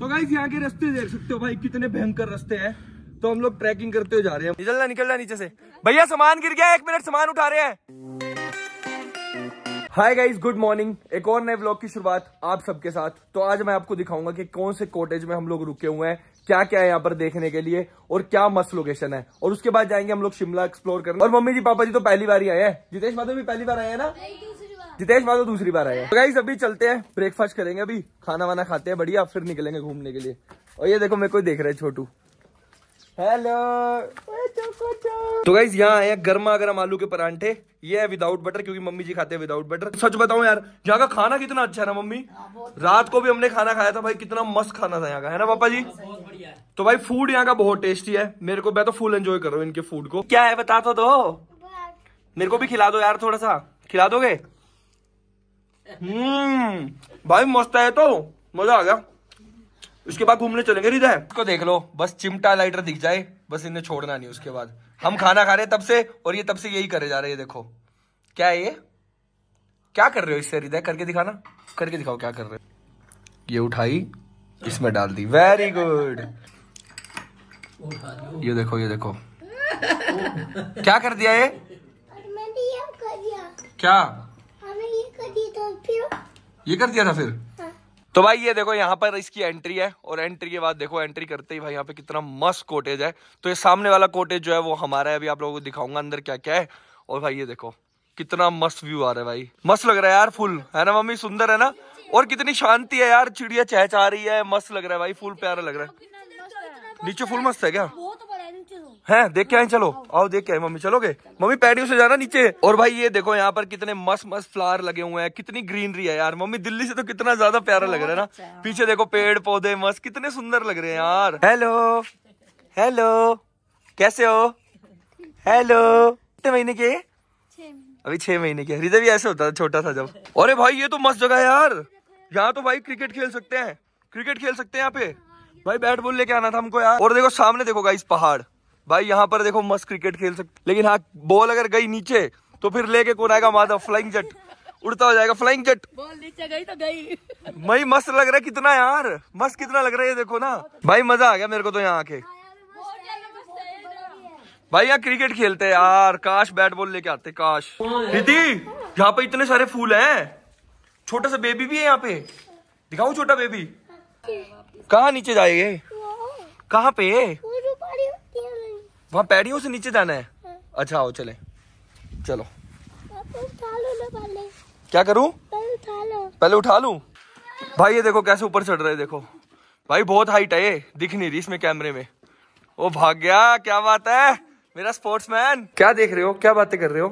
तो गाइज यहाँ के रास्ते देख सकते हो भाई कितने भयंकर रास्ते हैं तो हम लोग ट्रैकिंग करते हुए जा रहे हैं निकलना निकलना नीचे से भैया सामान गिर गया एक मिनट सामान उठा रहे हैं हाय गाइस गुड मॉर्निंग एक और नए ब्लॉग की शुरुआत आप सबके साथ तो आज मैं आपको दिखाऊंगा कि कौन से कॉटेज में हम लोग रुके हुए हैं क्या क्या है यहाँ पर देखने के लिए और क्या मस्त लोकेशन है और उसके बाद जाएंगे हम लोग शिमला एक्सप्लोर करने और मम्मी जी पापा जी तो पहली बार ही आए हैं जितेश माधव भी पहली बार आए हैं ना जितेश माधव तो दूसरी बार आया तो गाइस अभी चलते हैं ब्रेकफास्ट करेंगे अभी खाना वाना खाते हैं बढ़िया फिर निकलेंगे घूमने के लिए और ये देखो मेरे को देख रहे हैं छोटू हेलो तो गाइज यहाँ आए गर्मा गर्म आलू के परांठे ये है विदाउट बटर क्योंकि मम्मी जी खाते हैं विदाउट बटर सच बताऊं यार यहाँ का खाना कितना अच्छा है ना मम्मी रात को भी हमने खाना खाया था भाई कितना मस्त खाना था यहाँ का है ना पापा जी तो भाई फूड यहाँ का बहुत टेस्टी है मेरे को मैं तो फुल एंजॉय कर रहा हूँ इनके फूड को क्या है बता तो दो मेरे को भी खिला दो यार थोड़ा सा खिला दोगे हम्म भाई मस्त है तो मजा आ गया उसके बाद घूमने चलेंगे हृदय इसको देख लो बस चिमटा लाइटर दिख जाए बस इन्हें छोड़ना नहीं उसके बाद हम खाना खा रहे तब से और ये तब से यही करे जा रहे हैं देखो क्या है ये क्या कर रहे हो इससे हृदय करके दिखाना करके दिखाओ क्या कर रहे हो ये उठाई इसमें डाल दी वेरी गुड ये देखो ये देखो क्या कर दिया ये क्या ये कर दिया था फिर हाँ। तो भाई ये देखो यहाँ पर इसकी एंट्री है और एंट्री के बाद देखो एंट्री करते ही भाई यहाँ पे कितना मस्त कोटेज है तो ये सामने वाला कोटेज जो है वो हमारा है अभी आप लोगों को दिखाऊंगा अंदर क्या क्या है और भाई ये देखो कितना मस्त व्यू आ रहा है भाई मस्त लग रहा है यार फुल है ना मम्मी सुंदर है ना और कितनी शांति है यार चिड़िया चहचा रही है मस्त लग रहा है भाई फुल प्यारा लग रहा है नीचे फुल मस्त है क्या है देख के आए चलो आओ देख के आए मम्मी चलोगे मम्मी पैडियो से जाना नीचे और भाई ये देखो यहाँ पर कितने मस्त मस्त फ्लावर लगे हुए हैं कितनी ग्रीनरी है यार मम्मी दिल्ली से तो कितना ज्यादा प्यारा लग रहा है ना अच्छा। पीछे देखो पेड़ पौधे मस्त कितने सुंदर लग रहे हैं यार हेलो हेलो कैसे हो हेलो कितने महीने के अभी छह महीने के हृदय भी ऐसे होता था छोटा था जब अरे भाई ये तो मस्त जगह है यार यहाँ तो भाई क्रिकेट खेल सकते हैं क्रिकेट खेल सकते हैं यहाँ पे भाई बैट बॉल लेके आना था हमको यार और देखो सामने देखो गाइस पहाड़ भाई यहाँ पर देखो मस्त क्रिकेट खेल सकते लेकिन हाँ बॉल अगर गई नीचे तो फिर लेके कौन आएगा माधव फ्लाइंग जट उड़ता हो जाएगा फ्लाइंग जट बॉल नीचे गई तो गई भाई मस्त लग रहा है कितना यार मस्त कितना लग रहा है ये देखो ना भाई मजा आ गया मेरे को तो यहाँ आके भाई यहाँ क्रिकेट खेलते हैं यार काश बैट बॉल लेके आते काश दीदी यहाँ पे इतने सारे फूल हैं छोटा सा बेबी भी है यहाँ पे दिखाऊ छोटा बेबी कहा नीचे जाएंगे कहाँ पे वहाँ पैड़ियों से नीचे जाना है हाँ। अच्छा आओ चले चलो क्या करूँ पहले उठा लू भाई ये देखो कैसे ऊपर चढ़ रहे देखो भाई बहुत हाइट है ये दिख नहीं रही इसमें कैमरे में ओ भाग गया क्या बात है मेरा स्पोर्ट्समैन क्या देख रहे हो क्या बातें कर रहे हो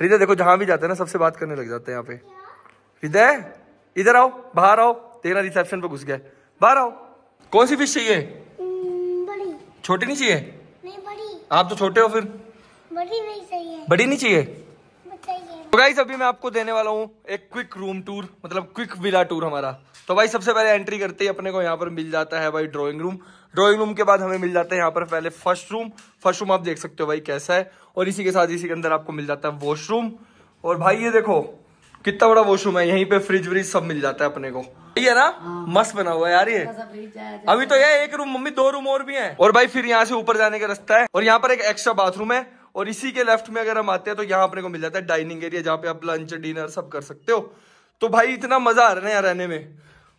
हृदय देखो जहां भी जाते हैं ना सबसे बात करने लग जाते हैं यहाँ पे हृदय इधर आओ बाहर आओ तेरा रिसेप्शन पे घुस गया बाहर आओ कौन सी फिश चाहिए हम्म, बड़ी छोटी नहीं चाहिए नहीं बड़ी आप तो छोटे हो फिर बड़ी नहीं चाहिए बड़ी नहीं चाहिए तो गाइस अभी मैं आपको देने वाला हूँ एक क्विक रूम टूर मतलब क्विक विला टूर हमारा तो भाई सबसे पहले एंट्री करते ही अपने को यहाँ पर मिल जाता है भाई ड्राइंग रूम ड्राइंग रूम के बाद हमें मिल जाता है यहाँ पर पहले फर्स्ट रूम फर्स्ट रूम आप देख सकते हो भाई कैसा है और इसी के साथ इसी के अंदर आपको मिल जाता है वॉशरूम और भाई ये देखो कितना बड़ा वॉशरूम है यहीं पे फ्रिज व्रिज सब मिल जाता है अपने को ये है ना हाँ। मस्त बना हुआ है यार ये अभी तो ये एक रूम मम्मी दो रूम और भी है और भाई फिर यहाँ से ऊपर जाने का रास्ता है और यहाँ पर एक एक्स्ट्रा बाथरूम है और इसी के लेफ्ट में अगर हम आते हैं तो यहाँ अपने को मिल जाता है डाइनिंग एरिया जहाँ पे आप लंच डिनर सब कर सकते हो तो भाई इतना मजा आ रहा है यहाँ रहने में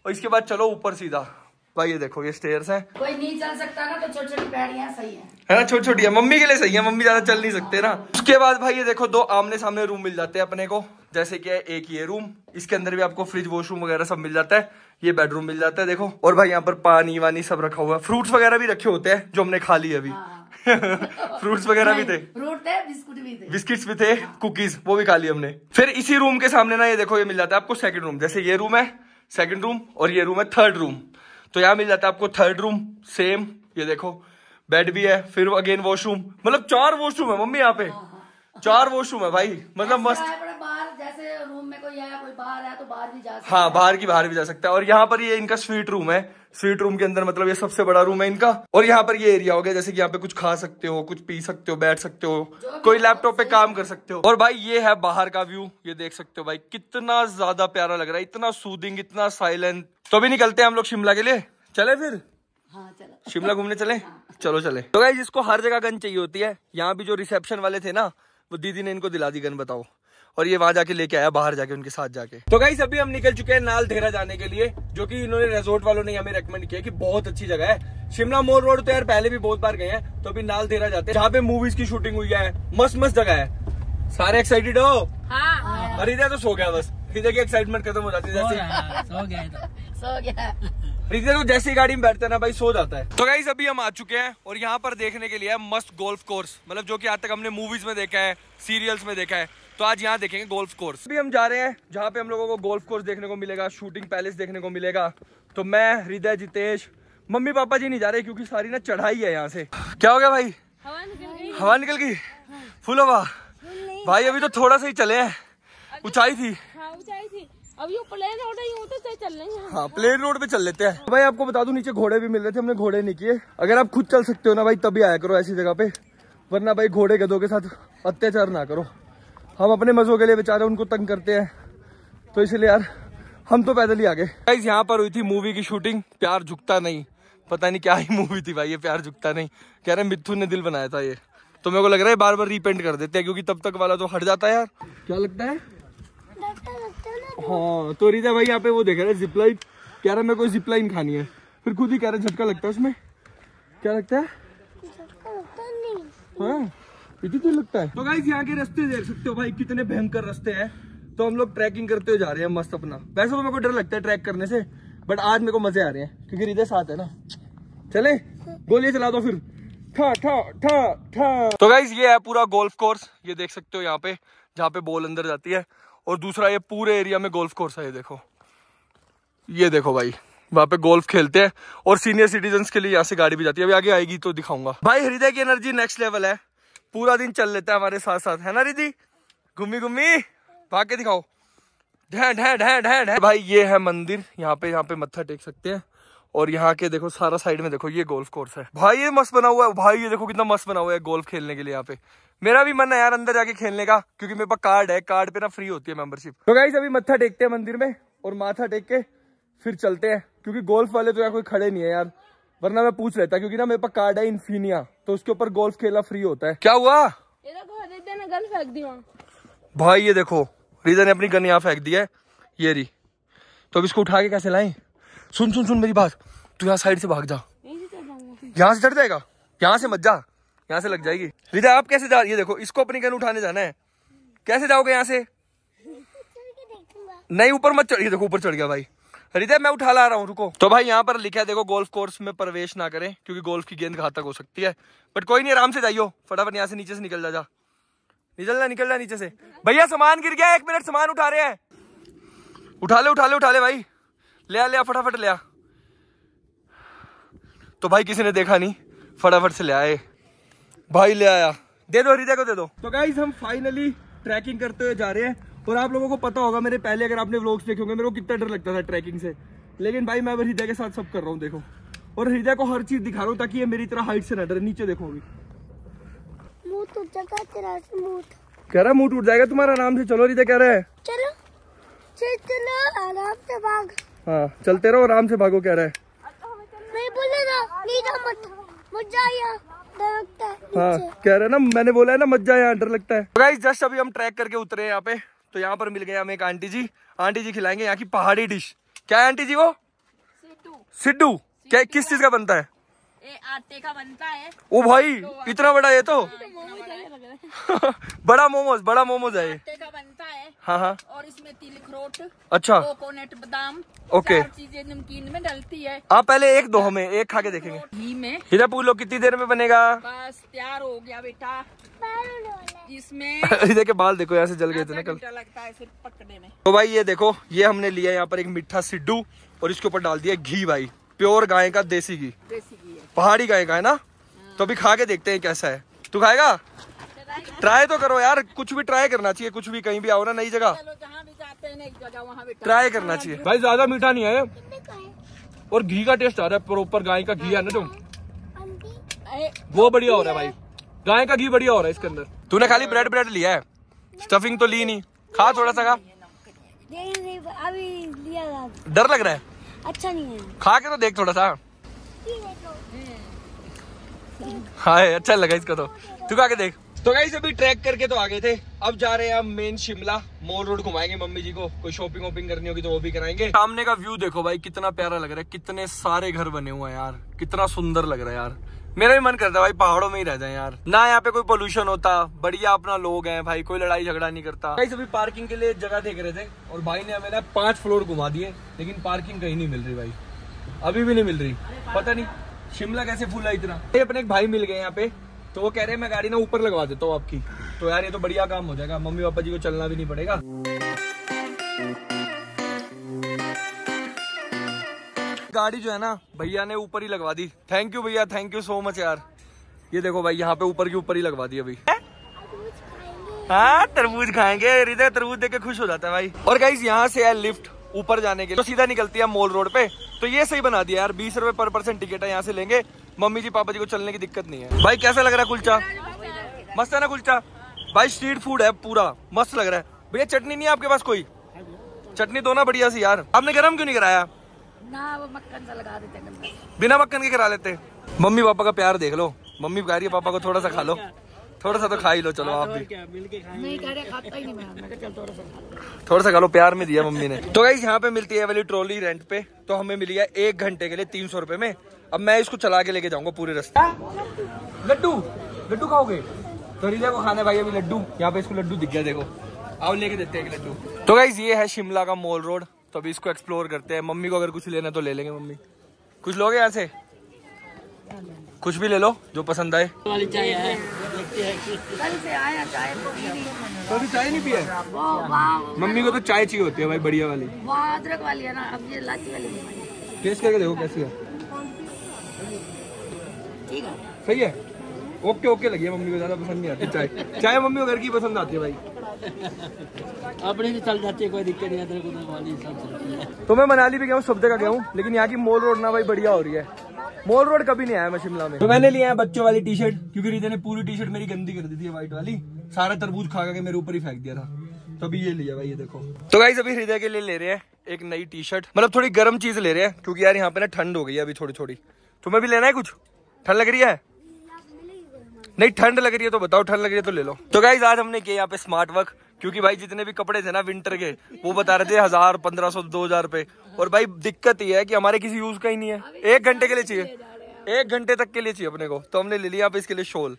और इसके बाद चलो ऊपर सीधा भाई ये देखो ये स्टेयर है कोई नहीं चल सकता ना तो छोटी छोटी पैड़ियाँ सही है है ना छोटी छोटी है मम्मी के लिए सही है मम्मी ज्यादा चल नहीं सकते ना उसके बाद भाई ये देखो दो आमने सामने रूम मिल जाते हैं अपने को जैसे कि एक ये रूम इसके अंदर भी आपको फ्रिज वॉशरूम वगैरह सब मिल जाता है ये बेडरूम मिल जाता है देखो और भाई यहाँ पर पानी वानी सब रखा हुआ है फ्रूट्स वगैरह भी रखे होते हैं जो हमने खा लिए अभी फ्रूट्स हाँ। वगैरह भी थे फ्रूट थे बिस्कुट भी थे बिस्किट्स भी थे कुकीज वो भी खा ली हमने फिर इसी रूम के सामने ना ये देखो ये मिल जाता है आपको सेकंड रूम जैसे ये रूम है सेकंड रूम और ये रूम है थर्ड रूम तो यहाँ मिल जाता है आपको थर्ड रूम सेम ये देखो बेड भी है फिर अगेन वॉशरूम मतलब चार वॉशरूम है मम्मी यहाँ पे हाँ, हाँ। चार वॉशरूम है भाई मतलब मस्त ऐसे रूम में कोई है कोई बाहर है तो बाहर भी जा सकता हाँ बाहर की बाहर भी जा सकता है और यहाँ पर ये इनका स्वीट रूम है स्वीट रूम के अंदर मतलब ये सबसे बड़ा रूम है इनका और यहाँ पर ये एरिया हो गया जैसे कि यहाँ पे कुछ खा सकते हो कुछ पी सकते हो बैठ सकते हो कोई लैपटॉप पे काम कर सकते हो और भाई ये है बाहर का व्यू ये देख सकते हो भाई कितना ज्यादा प्यारा लग रहा है इतना सूदिंग इतना साइलेंट तो भी निकलते हैं हम लोग शिमला के लिए चले फिर हाँ शिमला घूमने चले हाँ। चलो चले तो भाई इसको हर जगह गन चाहिए होती है यहाँ भी जो रिसेप्शन वाले थे ना वो दीदी ने इनको दिला दी गन बताओ और ये वहाँ जाके लेके आया बाहर जाके उनके साथ जाके तो गाइस अभी हम निकल चुके हैं नाल धेरा जाने के लिए जो कि इन्होंने रिजोर्ट वालों ने हमें रेकमेंड किया कि बहुत अच्छी जगह है शिमला मोर रोड तो यार पहले भी बहुत बार गए हैं तो अभी नाल धेरा जाते हैं जहाँ पे मूवीज की शूटिंग हुई है मस्त मस्त जगह है सारे एक्साइटेड हो हरिदा हाँ। तो सो गया बस हृदय की एक्साइटमेंट खत्म हो जाती है सो गया रिक्शा तो जैसी गाड़ी में बैठते है ना भाई सो जाता है तो गाइज अभी हम आ चुके हैं और यहाँ पर देखने के लिए मस्त गोल्फ कोर्स मतलब जो की आज तक हमने मूवीज में देखा है सीरियल्स में देखा है तो आज यहाँ देखेंगे गोल्फ कोर्स अभी हम जा रहे हैं जहाँ पे हम लोगों को गोल्फ कोर्स देखने को मिलेगा शूटिंग पैलेस देखने को मिलेगा तो मैं हृदय जितेश मम्मी पापा जी नहीं जा रहे क्योंकि सारी ना चढ़ाई है यहाँ से क्या हो गया भाई हवा निकल गई फुल हवा भाई अभी तो थोड़ा सा ही चले हैं ऊंचाई थी हाँ, अभी प्लेन रोड ही होते तो चल रहे हाँ प्लेन रोड पे चल लेते हैं भाई आपको बता दू नीचे घोड़े भी मिल रहे थे हमने घोड़े नहीं किए अगर आप खुद चल सकते हो ना भाई तभी आया करो ऐसी जगह पे वरना भाई घोड़े गदों के साथ अत्याचार ना करो हम अपने मजों के लिए बेचारे उनको तंग करते हैं तो इसलिए यार हम तो पैदल ही आ गए यहाँ पर हुई थी मूवी की शूटिंग प्यार झुकता नहीं पता नहीं क्या ही मूवी थी भाई ये प्यार झुकता नहीं कह रहे मिथुन ने दिल बनाया था ये तो मेरे को लग रहा है बार बार रिपेंट कर देते हैं क्योंकि तब तक वाला तो हट जाता है यार क्या लगता है हाँ तो रीता भाई यहाँ पे वो देख रहे है जिपलाइन कह रहा है मेरे को जिपलाइन खानी है फिर खुद ही कह रहे झटका लगता है उसमें क्या लगता है हाँ तो लगता है तो गाइज यहाँ के रास्ते देख सकते हो भाई कितने भयंकर रास्ते हैं तो हम लोग ट्रैकिंग करते हुए जा रहे हैं मस्त अपना वैसे तो मेरे को डर लगता है ट्रैक करने से बट आज मेरे को मजे आ रहे हैं क्योंकि रीता साथ है ना चले गोलिया चला दो फिर था था था था तो गाइज ये है पूरा गोल्फ कोर्स ये देख सकते हो यहाँ पे जहाँ पे बॉल अंदर जाती है और दूसरा ये पूरे एरिया में गोल्फ कोर्स है ये देखो ये देखो भाई वहाँ पे गोल्फ खेलते हैं और सीनियर सिटीजन के लिए यहाँ से गाड़ी भी जाती है अभी आगे आएगी तो दिखाऊंगा भाई हृदय की एनर्जी नेक्स्ट लेवल है पूरा दिन चल लेता है हमारे साथ साथ है ना रिदी घुमी घुमी भाग के दिखाओ ढह भाई ये है मंदिर यहाँ पे यहाँ पे मत्था टेक सकते हैं और यहाँ के देखो सारा साइड में देखो ये गोल्फ कोर्स है भाई ये मस्त बना हुआ है भाई ये देखो कितना मस्त बना हुआ है गोल्फ खेलने के लिए यहाँ पे मेरा भी मन है यार अंदर जाके खेलने का क्योंकि मेरे पास कार्ड है कार्ड पे ना फ्री होती है मेंबरशिप तो गाइस अभी मत्था टेकते हैं मंदिर में और माथा टेक के फिर चलते हैं क्योंकि गोल्फ वाले तो यार कोई खड़े नहीं है यार वरना मैं पूछ लेता क्योंकि ना मेरे पास कार्ड है इन्फीनिया तो उसके ऊपर गोल्फ खेलना फ्री होता है क्या हुआ भाई ये देखो रीजा ने अपनी गन यहाँ फेंक दी है ये री तो अभी इसको उठा के कैसे लाए सुन सुन सुन मेरी बात तू यहाँ साइड से भाग जा यहाँ से चढ़ जाएगा यहाँ से मत जा यहाँ से लग जाएगी रिजा आप कैसे जा ये देखो इसको अपनी गन उठाने जाना है कैसे जाओगे यहाँ से नहीं ऊपर मत चढ़ ये देखो ऊपर चढ़ गया भाई हृदय मैं उठा ला रहा हूँ रुको तो भाई यहाँ पर लिखा है देखो गोल्फ कोर्स में प्रवेश ना करें क्योंकि गोल्फ की गेंद घातक हो सकती है बट कोई नहीं आराम से जाइयो फटाफट यहाँ से नीचे से निकल जा जा निकल जा निकल जा नीचे से भैया सामान गिर गया एक मिनट सामान उठा रहे हैं उठा ले उठा ले उठा ले भाई ले आ ले फटाफट ले आ तो भाई किसी ने देखा नहीं फटाफट से ले आए भाई ले आया दे दो रिजा को दे दो तो गाइज हम फाइनली ट्रैकिंग करते हुए जा रहे हैं और आप लोगों को पता होगा मेरे पहले अगर आपने व्लॉग्स देखे होंगे मेरे को कितना डर लगता था ट्रैकिंग से लेकिन भाई मैं हृदय के साथ सब कर रहा हूँ देखो और हृदय को हर चीज दिखा रहा हूँ ताकि ये मेरी तरह हाइट से ना डरे नीचे देखो अभी कह रहा मुंह टूट जाएगा तुम्हारा आराम से चलो हृदय कह रहे हैं चलो चलो आराम से भाग हाँ चलते रहो आराम से भागो कह रहे हैं मत मत हाँ कह रहे ना मैंने बोला है ना मजा यहाँ डर लगता है जस्ट तो अभी हम ट्रैक करके उतरे यहाँ पे तो यहाँ पर मिल गए हमें एक आंटी जी आंटी जी खिलाएंगे यहाँ की पहाड़ी डिश क्या है आंटी जी वो सिड्डू क्या किस चीज का बनता है आटे का बनता है ओ भाई इतना बड़ा ये तो हाँ, बड़ा मोमोज बड़ा मोमोज है ये हाँ हाँ और इसमें तिल खरोट अच्छा कोकोनट बादाम ओके चीजें नमकीन में डलती है आप पहले एक दो हमें एक खा के देखेंगे घी में पूछ लो कितनी देर में बनेगा बस तैयार हो गया बेटा इसमें देखे के बाल देखो यहाँ से जल गए थे अच्छा ना कल लगता है सिर्फ पकने में तो भाई ये देखो ये हमने लिया यहाँ पर एक मीठा सिड्डू और इसके ऊपर डाल दिया घी भाई प्योर गाय का देसी घी देसी घी पहाड़ी गाय का है ना हाँ। तो अभी खा के देखते हैं कैसा है तू खाएगा ट्राई तो करो यार कुछ भी ट्राई करना चाहिए कुछ भी कहीं भी आओ ना नई जगह ट्राई करना चाहिए भाई ज्यादा मीठा नहीं है और घी का टेस्ट आ रहा है प्रोपर गाय का घी है ना तुम वो बढ़िया हो रहा है भाई गाय का घी बढ़िया हो रहा है इसके अंदर तूने खाली ब्रेड ब्रेड लिया है स्टफिंग तो ली नहीं खा थोड़ा सा खा डर लग रहा है अच्छा नहीं है खा के तो देख थोड़ा सा तो। हाय अच्छा लगा इसका तो तू खा के देख तो गाइस अभी ट्रैक करके तो आ गए थे अब जा रहे हैं हम मेन शिमला मोर रोड घुमाएंगे मम्मी जी को कोई शॉपिंग वोपिंग करनी होगी तो वो भी कराएंगे सामने का व्यू देखो भाई कितना प्यारा लग रहा है कितने सारे घर बने हुए हैं यार कितना सुंदर लग रहा है यार मेरा भी मन करता है भाई पहाड़ों में ही रह जाए यार ना यहाँ पे कोई पोल्यूशन होता बढ़िया अपना लोग हैं भाई कोई लड़ाई झगड़ा नहीं करता भाई सभी पार्किंग के लिए जगह देख रहे थे और भाई ने हमें ना पांच फ्लोर घुमा दिए लेकिन पार्किंग कहीं नहीं मिल रही भाई अभी भी नहीं मिल रही पता नहीं शिमला कैसे फूला इतना अपने एक भाई मिल गए यहाँ पे तो वो कह रहे हैं मैं गाड़ी ना ऊपर लगवा देता हूँ आपकी तो यार ये तो बढ़िया काम हो जाएगा मम्मी पापा जी को चलना भी नहीं पड़ेगा गाड़ी जो है ना भैया ने ऊपर ही लगवा दी थैंक यू भैया थैंक यू सो मच यार ये देखो भाई यहाँ पे ऊपर की ऊपर ही लगवा दी अभी हाँ तरबूज खाएंगे हृदय तरबूज देख के खुश हो जाता है भाई और गाइज यहाँ से है लिफ्ट ऊपर जाने के लिए तो सीधा निकलती है मॉल रोड पे तो ये सही बना दिया यार बीस रुपए पर पर्सन टिकट है यहाँ से लेंगे मम्मी जी पापा जी को चलने की दिक्कत नहीं है भाई कैसा लग रहा है कुलचा मस्त है ना कुलचा भाई स्ट्रीट फूड है पूरा मस्त लग रहा है भैया चटनी नहीं है आपके पास कोई चटनी दो ना बढ़िया सी यार आपने गर्म क्यों नहीं कराया ना वो मक्खन सा लगा देते बिना मक्खन के करा लेते मम्मी पापा का प्यार देख लो मम्मी कह रही है पापा को थोड़ा सा खा लो थोड़ा सा तो खा ही लो चलो हाँ, आप तो भी थोड़ा सा खा लो प्यार में दिया मम्मी ने तो भाई यहाँ पे मिलती है वाली ट्रॉली रेंट पे तो हमें मिली है एक घंटे के लिए तीन सौ रूपये में अब मैं इसको चला के लेके जाऊंगा पूरे रास्ते लड्डू लड्डू खाओगे थोड़ी तो को खाने भाई अभी लड्डू यहाँ पे इसको लड्डू दिख गया देखो अब लेके देते हैं लड्डू तो भाई ये है शिमला का मॉल रोड तो अभी इसको एक्सप्लोर करते हैं मम्मी को अगर कुछ लेना तो ले लेंगे मम्मी कुछ लोगे यहाँ से कुछ भी ले लो जो पसंद आए कल से आया चाय तो तो नहीं पिया मम्मी को तो चाय चाहिए होती है भाई बढ़िया वाली अदरक वाली है ना अब ये लाची वाली टेस्ट करके देखो कैसी है ठीक है सही है ओके ओके लगी है मम्मी को ज्यादा पसंद नहीं आती चाय चाय मम्मी को घर की पसंद आती है भाई अपने भी चल जाती है कोई दिक्कत नहीं अदरक वाली सब चलती है तो मैं मनाली भी गया हूँ सब जगह गया हूँ लेकिन यहाँ की मोल रोड ना भाई बढ़िया हो रही है मॉल रोड कभी नहीं आया मैं शिमला में तो मैंने लिया है बच्चों वाली टी शर्ट क्योंकि रीता ने पूरी टी शर्ट मेरी गंदी कर दी थी व्हाइट वाली सारा तरबूज खा के मेरे ऊपर ही फेंक दिया था तो अभी ये लिया भाई ये देखो तो भाई अभी हृदय के लिए ले रहे हैं एक नई टी शर्ट मतलब थोड़ी गर्म चीज ले रहे हैं क्योंकि यार यहाँ पे ना ठंड हो गई है अभी थोड़ी थोड़ी तुम्हें भी लेना है कुछ ठंड लग रही है नहीं ठंड लग रही है तो बताओ ठंड लग रही है तो ले लो तो गाइज आज हमने किया यहाँ पे स्मार्ट वर्क क्योंकि भाई जितने भी कपड़े थे ना विंटर के वो बता रहे थे हजार पंद्रह सौ दो हजार रुपए और भाई दिक्कत ये है कि हमारे किसी यूज का ही नहीं है एक घंटे के लिए चाहिए एक घंटे तक के लिए चाहिए अपने को तो हमने ले लिया इसके लिए शोल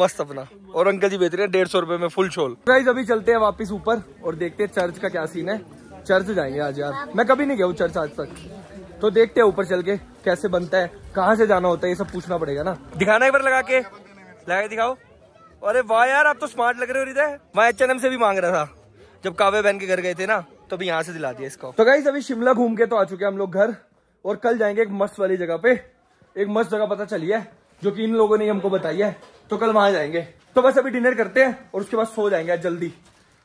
मस्त अपना और अंकल जी बेच रहे हैं डेढ़ सौ रुपए में फुल शोल गाइज अभी चलते हैं वापस ऊपर और देखते हैं चर्च का क्या सीन है चर्च जाएंगे आज यार मैं कभी नहीं गया हूँ चर्च आज तक तो देखते हैं ऊपर चल के कैसे बनता है कहाँ से जाना होता है ये सब पूछना पड़ेगा ना दिखाना एक बार लगा के लगा दिखाओ अरे वाह यार आप तो स्मार्ट लग रहे हो रिदे मैं एच H&M से भी मांग रहा था जब कावे बहन के घर गए थे ना तो भी यहाँ से दिला दिया इसको तो गाइस अभी शिमला घूम के तो आ चुके हैं हम लोग घर और कल जाएंगे एक मस्त वाली जगह पे एक मस्त जगह पता चली है जो कि इन लोगों ने हमको बताई है तो कल वहां जाएंगे तो बस अभी डिनर करते हैं और उसके बाद सो जाएंगे जल्दी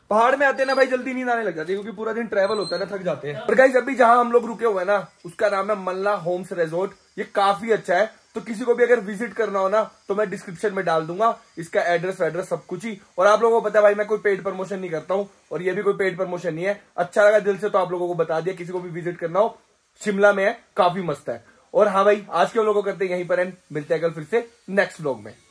पहाड़ में आते ना भाई जल्दी नींद आने लग जाती है क्योंकि पूरा दिन ट्रैवल होता है ना थक जाते हैं और गाइज अभी जहाँ हम लोग रुके हुए ना उसका नाम है मल्ला होम्स रेजोर्ट ये काफी अच्छा है तो किसी को भी अगर विजिट करना हो ना तो मैं डिस्क्रिप्शन में डाल दूंगा इसका एड्रेस वेड्रेस सब कुछ ही और आप लोगों को पता है भाई मैं कोई पेड प्रमोशन नहीं करता हूँ और ये भी कोई पेड प्रमोशन नहीं है अच्छा लगा दिल से तो आप लोगों को बता दिया किसी को भी विजिट करना हो शिमला में है काफी मस्त है और हाँ भाई आज के लोगों करते हैं यहीं पर एंड मिलते हैं कल फिर से नेक्स्ट ब्लॉग में